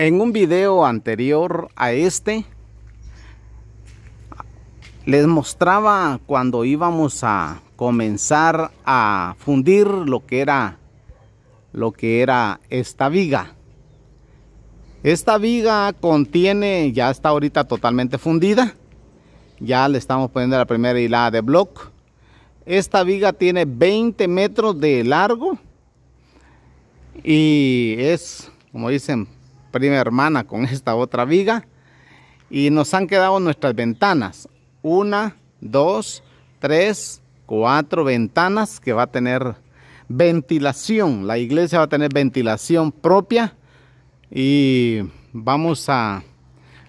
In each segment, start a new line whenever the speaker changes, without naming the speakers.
En un video anterior a este, les mostraba cuando íbamos a comenzar a fundir lo que era lo que era esta viga. Esta viga contiene, ya está ahorita totalmente fundida. Ya le estamos poniendo la primera hilada de block. Esta viga tiene 20 metros de largo. Y es, como dicen, primera hermana con esta otra viga. Y nos han quedado nuestras ventanas. Una, dos, tres, cuatro ventanas que va a tener ventilación. La iglesia va a tener ventilación propia. Y vamos a,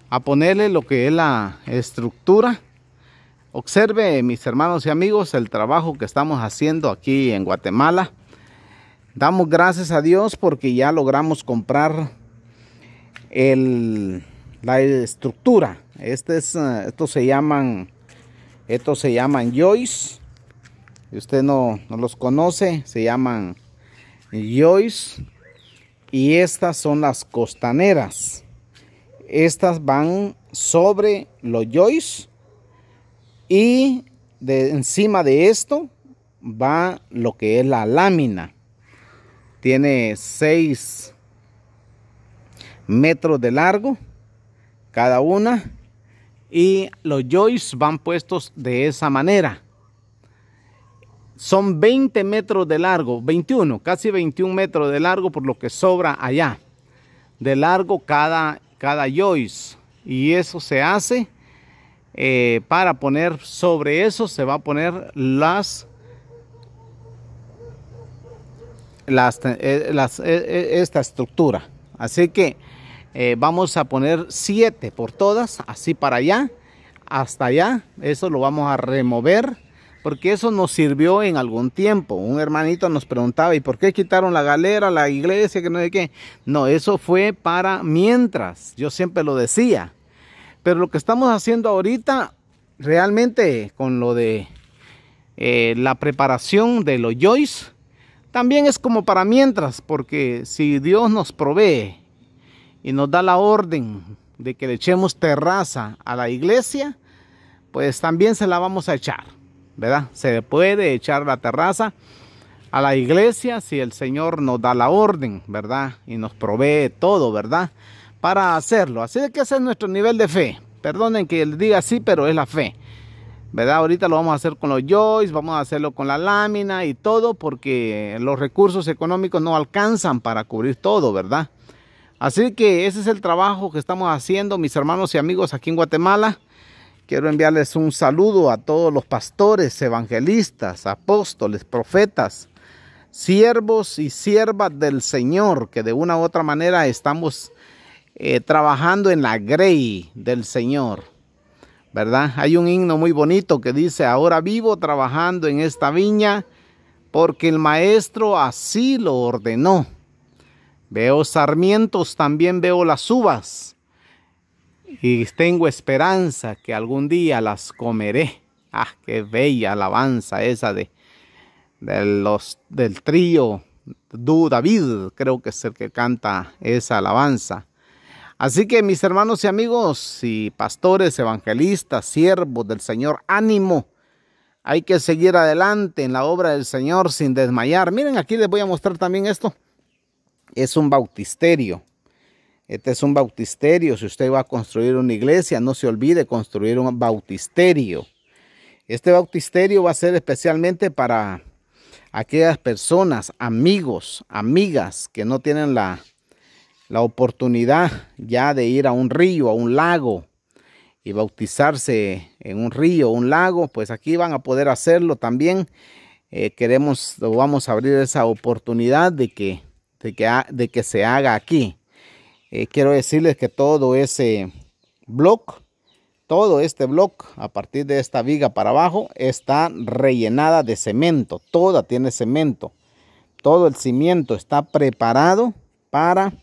a ponerle lo que es la estructura. Observe, mis hermanos y amigos, el trabajo que estamos haciendo aquí en Guatemala. Damos gracias a Dios porque ya logramos comprar la estructura. Este es, eh, estos se llaman, estos se llaman Joyce. Si usted no, no los conoce, se llaman Joyce. Y estas son las costaneras. Estas van sobre los Joyce. Y de encima de esto va lo que es la lámina. Tiene seis metros de largo cada una y los joists van puestos de esa manera. Son 20 metros de largo, 21, casi 21 metros de largo por lo que sobra allá. De largo cada, cada joist. Y eso se hace eh, para poner sobre eso, se va a poner las... las, eh, eh, esta estructura Así que eh, vamos a poner siete por todas, así para allá, hasta allá. Eso lo vamos a remover porque eso nos sirvió en algún tiempo. Un hermanito nos preguntaba, ¿y por qué quitaron la galera, la iglesia, que no sé qué? No, eso fue para mientras, yo siempre lo decía. Pero lo que estamos haciendo ahorita, realmente con lo de eh, la preparación de los Joyce, también es como para mientras, porque si Dios nos provee y nos da la orden de que le echemos terraza a la iglesia, pues también se la vamos a echar, ¿verdad? Se puede echar la terraza a la iglesia si el Señor nos da la orden, ¿verdad? Y nos provee todo, ¿verdad? Para hacerlo. Así que ese es nuestro nivel de fe. Perdonen que les diga así, pero es la fe. ¿verdad? Ahorita lo vamos a hacer con los joys, vamos a hacerlo con la lámina y todo, porque los recursos económicos no alcanzan para cubrir todo, ¿verdad? Así que ese es el trabajo que estamos haciendo, mis hermanos y amigos aquí en Guatemala. Quiero enviarles un saludo a todos los pastores, evangelistas, apóstoles, profetas, siervos y siervas del Señor, que de una u otra manera estamos eh, trabajando en la grey del Señor. ¿verdad? Hay un himno muy bonito que dice, ahora vivo trabajando en esta viña porque el maestro así lo ordenó. Veo sarmientos, también veo las uvas y tengo esperanza que algún día las comeré. Ah, qué bella alabanza esa de, los, del trío Du David, creo que es el que canta esa alabanza. Así que mis hermanos y amigos y pastores, evangelistas, siervos del Señor, ánimo. Hay que seguir adelante en la obra del Señor sin desmayar. Miren, aquí les voy a mostrar también esto. Es un bautisterio. Este es un bautisterio. Si usted va a construir una iglesia, no se olvide construir un bautisterio. Este bautisterio va a ser especialmente para aquellas personas, amigos, amigas que no tienen la, la oportunidad ya de ir a un río, a un lago y bautizarse en un río, un lago, pues aquí van a poder hacerlo también. Eh, queremos vamos a abrir esa oportunidad de que, de que, de que se haga aquí. Eh, quiero decirles que todo ese blog, todo este blog, a partir de esta viga para abajo, está rellenada de cemento. Toda tiene cemento. Todo el cimiento está preparado para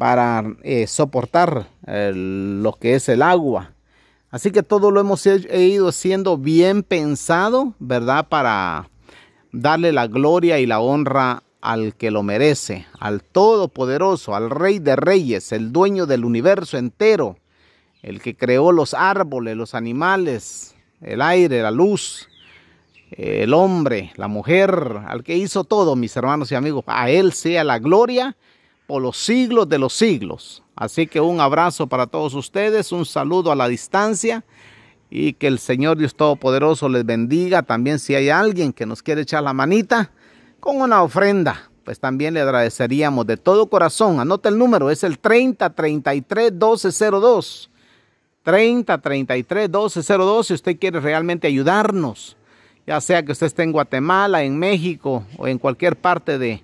para eh, soportar eh, lo que es el agua. Así que todo lo hemos ido siendo bien pensado, ¿verdad? Para darle la gloria y la honra al que lo merece, al Todopoderoso, al Rey de Reyes, el dueño del universo entero, el que creó los árboles, los animales, el aire, la luz, el hombre, la mujer, al que hizo todo, mis hermanos y amigos. A Él sea la gloria los siglos de los siglos. Así que un abrazo para todos ustedes, un saludo a la distancia y que el Señor Dios Todopoderoso les bendiga. También si hay alguien que nos quiere echar la manita con una ofrenda, pues también le agradeceríamos de todo corazón. Anota el número, es el 3033 1202. 3033 1202 si usted quiere realmente ayudarnos, ya sea que usted esté en Guatemala, en México o en cualquier parte de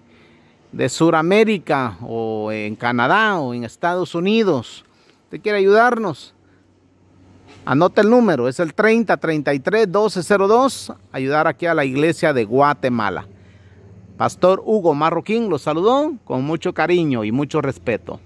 de Sudamérica o en Canadá o en Estados Unidos, usted quiere ayudarnos, anota el número, es el 3033-1202, ayudar aquí a la iglesia de Guatemala. Pastor Hugo Marroquín los saludó con mucho cariño y mucho respeto.